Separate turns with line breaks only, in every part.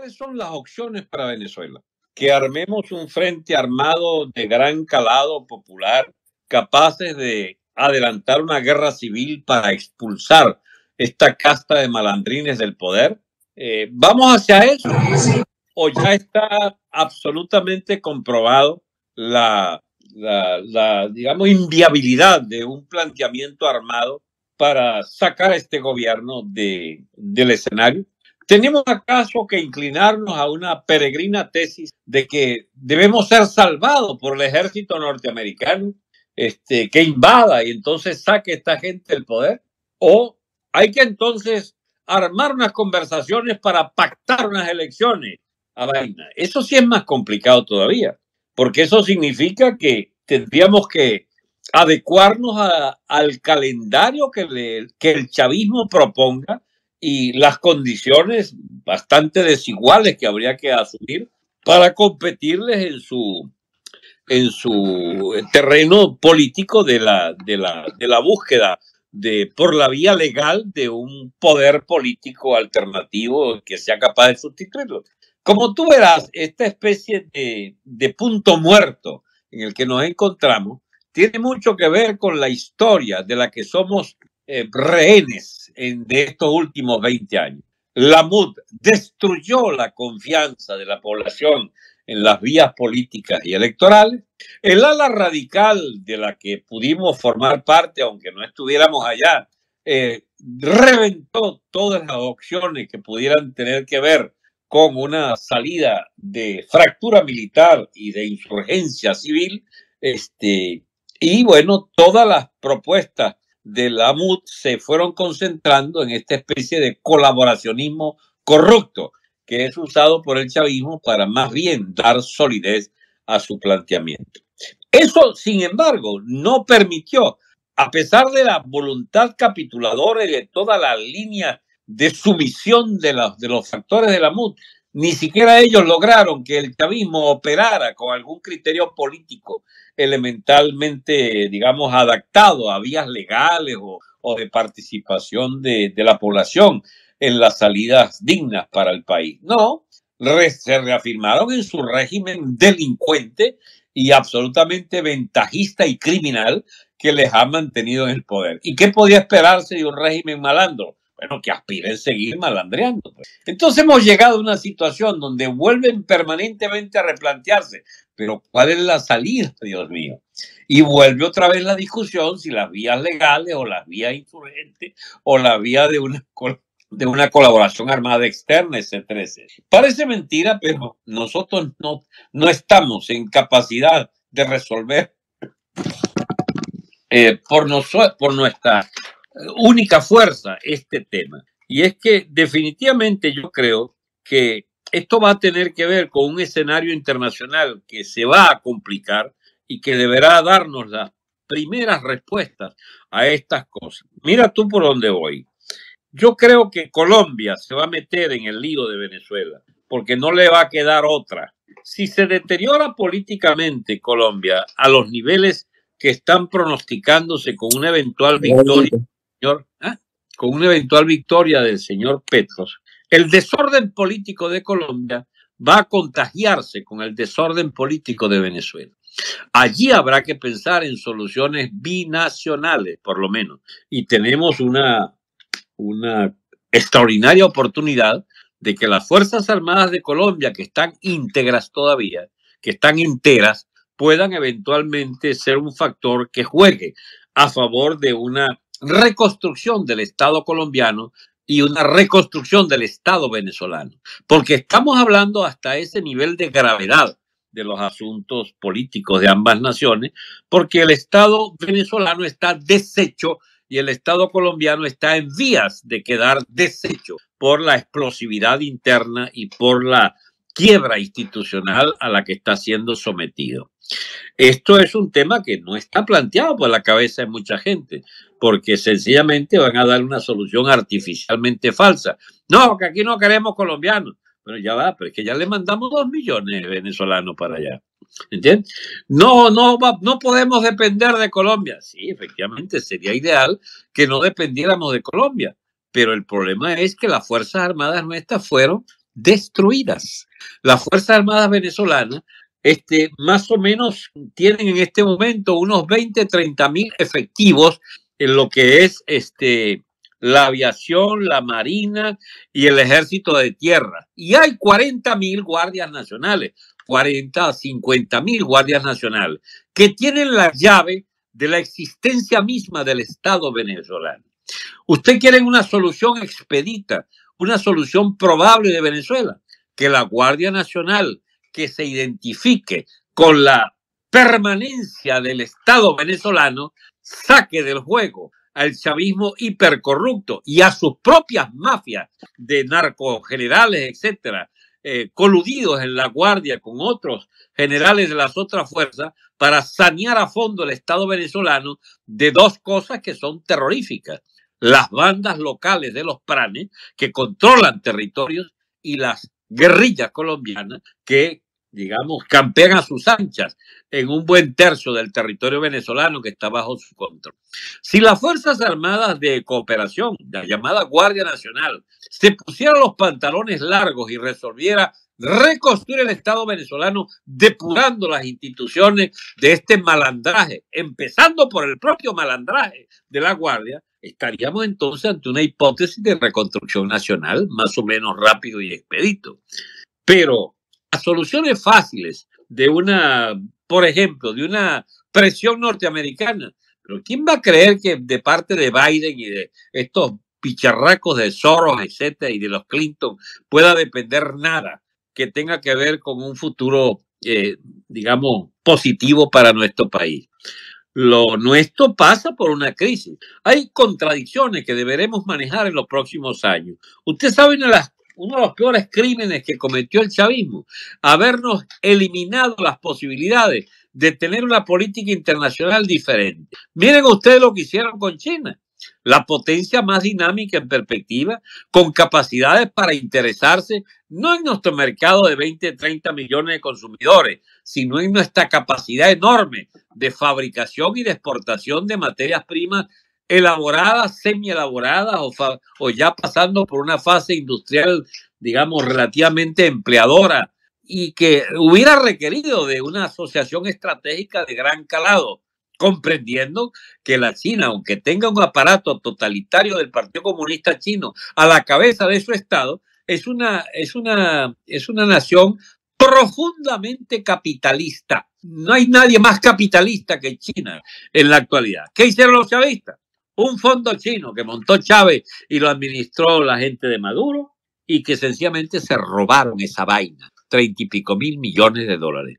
¿cuáles son las opciones para Venezuela? Que armemos un frente armado de gran calado popular, capaces de adelantar una guerra civil para expulsar esta casta de malandrines del poder. Eh, ¿Vamos hacia eso? ¿O ya está absolutamente comprobado la, digamos, inviabilidad de un planteamiento armado para sacar a este gobierno de, del escenario? Tenemos acaso que inclinarnos a una peregrina tesis de que debemos ser salvados por el ejército norteamericano este, que invada y entonces saque a esta gente del poder? ¿O hay que entonces armar unas conversaciones para pactar unas elecciones a Eso sí es más complicado todavía, porque eso significa que tendríamos que adecuarnos al calendario que, que el chavismo proponga y las condiciones bastante desiguales que habría que asumir para competirles en su, en su eh, terreno político de la, de la, búsqueda de, por la vía legal de un poder político alternativo que sea capaz de sustituirlo. Como tú verás, esta especie de, de punto muerto en el que nos encontramos tiene mucho que ver con la historia de la que somos eh, rehenes en, de estos últimos 20 años. La MUD destruyó la confianza de la población en las vías políticas y electorales. El ala radical de la que pudimos formar parte, aunque no estuviéramos allá, eh, reventó todas las opciones que pudieran tener que ver con una salida de fractura militar y de insurgencia civil. Este, y bueno, todas las propuestas de la MUT se fueron concentrando en esta especie de colaboracionismo corrupto que es usado por el chavismo para más bien dar solidez a su planteamiento. Eso, sin embargo, no permitió, a pesar de la voluntad capituladora y de toda la línea de sumisión de, de los factores de la MUD, ni siquiera ellos lograron que el chavismo operara con algún criterio político elementalmente, digamos, adaptado a vías legales o, de participación de, de la población en las salidas dignas para el país. No, se reafirmaron en su régimen delincuente y absolutamente ventajista y criminal que les ha mantenido en el poder. ¿Y qué podía esperarse de un régimen malandro? bueno, que aspiren a seguir malandreando. Pues. Entonces hemos llegado a una situación donde vuelven permanentemente a replantearse, pero ¿cuál es la salida, Dios mío? Y vuelve otra vez la discusión si las vías legales o las vías insurgentes o la vía de una, de una colaboración armada externa, etc. Parece mentira, pero nosotros no, no estamos en capacidad de resolver eh, por, por nuestra única fuerza este tema. Y es que definitivamente yo creo que esto va a tener que ver con un escenario internacional que se va a complicar y que deberá darnos las primeras respuestas a estas cosas. Mira tú por dónde voy. Yo creo que Colombia se va a meter en el lío de Venezuela porque no le va a quedar otra. Si se deteriora políticamente Colombia a los niveles que están pronosticándose con una eventual victoria ¿eh? con una eventual victoria del señor Petros, el desorden político de Colombia va a contagiarse con el desorden político de Venezuela. Allí habrá que pensar en soluciones binacionales, por lo menos. Y tenemos una, una extraordinaria oportunidad de que las Fuerzas Armadas de Colombia, que están íntegras todavía, que están enteras, puedan eventualmente ser un factor que juegue a favor de una reconstrucción del Estado colombiano y una reconstrucción del Estado venezolano, porque estamos hablando hasta ese nivel de gravedad de los asuntos políticos de ambas naciones, porque el Estado venezolano está deshecho y el Estado colombiano está en vías de quedar deshecho por la explosividad interna y por la quiebra institucional a la que está siendo sometido. Esto es un tema que no está planteado por la cabeza de mucha gente, porque sencillamente van a dar una solución artificialmente falsa. No, que aquí no queremos colombianos. Pero ya va, pero es que ya le mandamos dos millones de venezolanos para allá. ¿Entiendes? No, no, no podemos depender de Colombia. Sí, efectivamente, sería ideal que no dependiéramos de Colombia. Pero el problema es que las Fuerzas Armadas nuestras fueron destruidas. Las Fuerzas Armadas venezolanas este, más o menos tienen en este momento unos 20, 30 mil efectivos en lo que es este, la aviación, la marina y el ejército de tierra. Y hay 40 mil guardias nacionales, 40 a 50 mil guardias nacionales, que tienen la llave de la existencia misma del Estado venezolano. Usted quiere una solución expedita, una solución probable de Venezuela, que la Guardia Nacional que se identifique con la permanencia del Estado venezolano saque del juego al chavismo hipercorrupto y a sus propias mafias de narcogenerales, etcétera, eh, coludidos en la guardia con otros generales de las otras fuerzas para sanear a fondo el Estado venezolano de dos cosas que son terroríficas. Las bandas locales de los pranes que controlan territorios y las guerrillas colombiana que, digamos, campean a sus anchas en un buen tercio del territorio venezolano que está bajo su control. Si las Fuerzas Armadas de Cooperación, la llamada Guardia Nacional, se pusieran los pantalones largos y resolviera reconstruir el Estado venezolano depurando las instituciones de este malandraje, empezando por el propio malandraje de la Guardia, estaríamos entonces ante una hipótesis de reconstrucción nacional más o menos rápido y expedito. Pero a soluciones fáciles de una, por ejemplo, de una presión norteamericana, pero ¿quién va a creer que de parte de Biden y de estos picharracos de Soros, etcétera, y de los Clinton pueda depender nada que tenga que ver con un futuro, eh, digamos, positivo para nuestro país? Lo nuestro pasa por una crisis. Hay contradicciones que deberemos manejar en los próximos años. Ustedes saben uno de los peores crímenes que cometió el chavismo, habernos eliminado las posibilidades de tener una política internacional diferente. Miren ustedes lo que hicieron con China la potencia más dinámica en perspectiva, con capacidades para interesarse no en nuestro mercado de 20, 30 millones de consumidores, sino en nuestra capacidad enorme de fabricación y de exportación de materias primas elaboradas, semi-elaboradas o, o ya pasando por una fase industrial, digamos, relativamente empleadora y que hubiera requerido de una asociación estratégica de gran calado comprendiendo que la China, aunque tenga un aparato totalitario del Partido Comunista Chino a la cabeza de su Estado, es una, es una, es una nación profundamente capitalista. No hay nadie más capitalista que China en la actualidad. ¿Qué hicieron los chavistas? Un fondo chino que montó Chávez y lo administró la gente de Maduro y que sencillamente se robaron esa vaina, treinta y pico mil millones de dólares.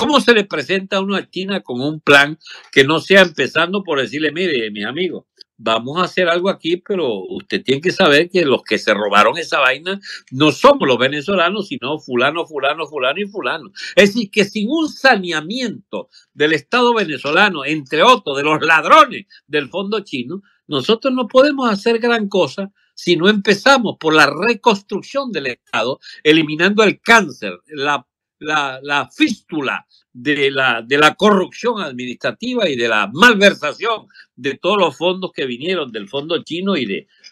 ¿Cómo se le presenta a uno a China con un plan que no sea empezando por decirle, mire, mis amigos, vamos a hacer algo aquí, pero usted tiene que saber que los que se robaron esa vaina no somos los venezolanos, sino fulano, fulano, fulano y fulano. Es decir, que sin un saneamiento del Estado venezolano, entre otros, de los ladrones del fondo chino, nosotros no podemos hacer gran cosa si no empezamos por la reconstrucción del Estado, eliminando el cáncer, la la, fístula de la, corrupción administrativa y de la malversación de todos los fondos que vinieron del fondo chino y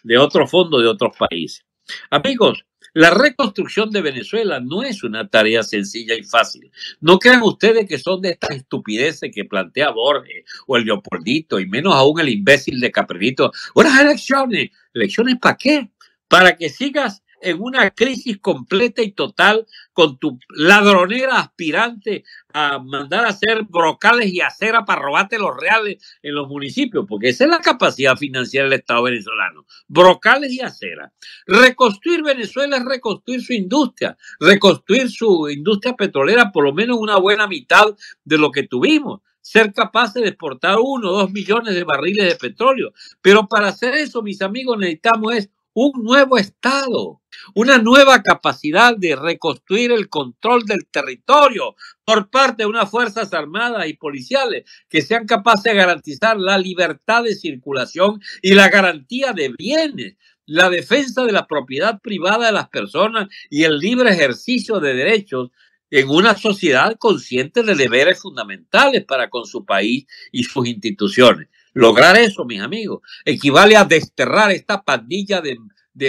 de, otros fondos de otros países. Amigos, la reconstrucción de Venezuela no es una tarea sencilla y fácil. No crean ustedes que son de estas estupideces que plantea Borges o el Leopoldito y menos aún el imbécil de Capredito? Buenas elecciones. ¿Elecciones para qué? Para que sigas en una crisis completa y total con tu ladronera aspirante a mandar a hacer brocales y acera para robarte los reales en los municipios, porque esa es la capacidad financiera del Estado venezolano. Brocales y acera. Reconstruir Venezuela es reconstruir su industria, reconstruir su industria petrolera por lo menos una buena mitad de lo que tuvimos ser capaces de exportar uno o dos millones de barriles de petróleo. Pero para hacer eso, mis amigos, necesitamos esto un nuevo Estado, una nueva capacidad de reconstruir el control del territorio por parte de unas Fuerzas Armadas y policiales que sean capaces de garantizar la libertad de circulación y la garantía de bienes, la defensa de la propiedad privada de las personas y el libre ejercicio de derechos en una sociedad consciente de deberes fundamentales para con su país y sus instituciones. Lograr eso, mis amigos, equivale a desterrar esta pandilla de,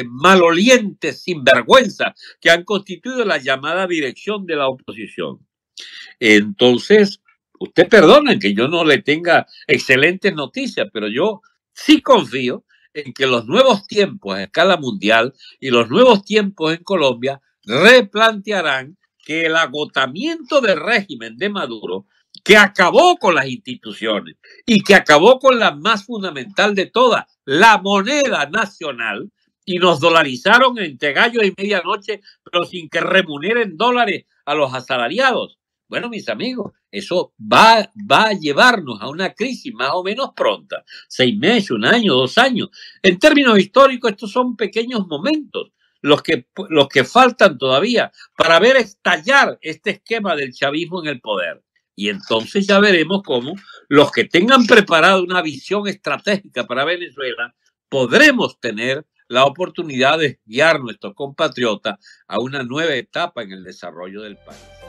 malolientes sinvergüenza que han constituido la llamada dirección de la oposición. Entonces, usted perdonen que yo no le tenga excelentes noticias, pero yo sí confío en que los nuevos tiempos a escala mundial y los nuevos tiempos en Colombia replantearán que el agotamiento del régimen de Maduro que acabó con las instituciones y que acabó con la más fundamental de todas, la moneda nacional, y nos dolarizaron entre gallo y medianoche, pero sin que remuneren dólares a los asalariados. Bueno, mis amigos, eso va, va a llevarnos a una crisis más o menos pronta, seis meses, un año, dos años. En términos históricos, estos son pequeños momentos, los que, los que faltan todavía para ver estallar este esquema del chavismo en el poder. Y entonces ya veremos cómo los que tengan preparada una visión estratégica para Venezuela, podremos tener la oportunidad de guiar a nuestros compatriotas a una nueva etapa en el desarrollo del país.